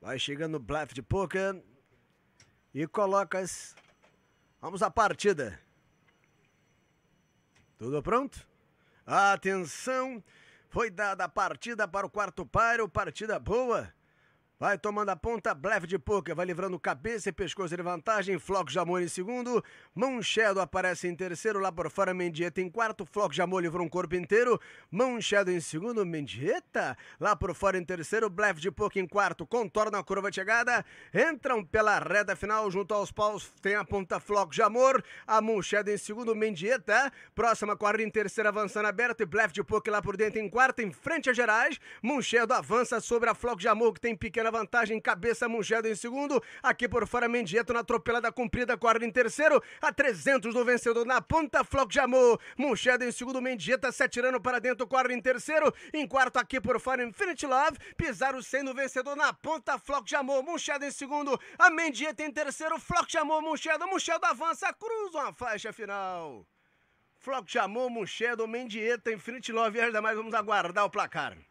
Vai chegando o blefe de poker. E colocas. Vamos à partida. Tudo pronto? Atenção! Foi dada a partida para o quarto páreo, partida boa. Vai tomando a ponta, blefe de Poker vai livrando cabeça e pescoço de vantagem. de Amor em segundo. Manchedo aparece em terceiro. Lá por fora, Mendieta em quarto. de Amor livrou um corpo inteiro. Manchedo em segundo. Mendieta lá por fora em terceiro. blefe de Poker em quarto. Contorna a curva de chegada. Entram pela reta final. Junto aos paus tem a ponta de Amor A Manchedo em segundo. Mendieta. Próxima corre em terceira, avançando aberto. E Blef de Poker lá por dentro em quarto. Em frente a Gerais. Manchedo avança sobre a de Amor que tem pequena na vantagem, cabeça Mungedo em segundo, aqui por fora Mendieto na atropelada cumprida, corda em terceiro, a 300 do vencedor na ponta, de Amor, Mungedo em segundo, Mendieta se atirando para dentro, corda em terceiro, em quarto aqui por fora Infinity Love, pisaram 100 do vencedor na ponta, de Amor, Munchedo em segundo, a Mendieta em terceiro, de Amor, Munchedo, Munchedo avança, cruzam a faixa final. Flock chamou, Munchedo, Mendieta, Infinity Love, e ainda mais vamos aguardar o placar.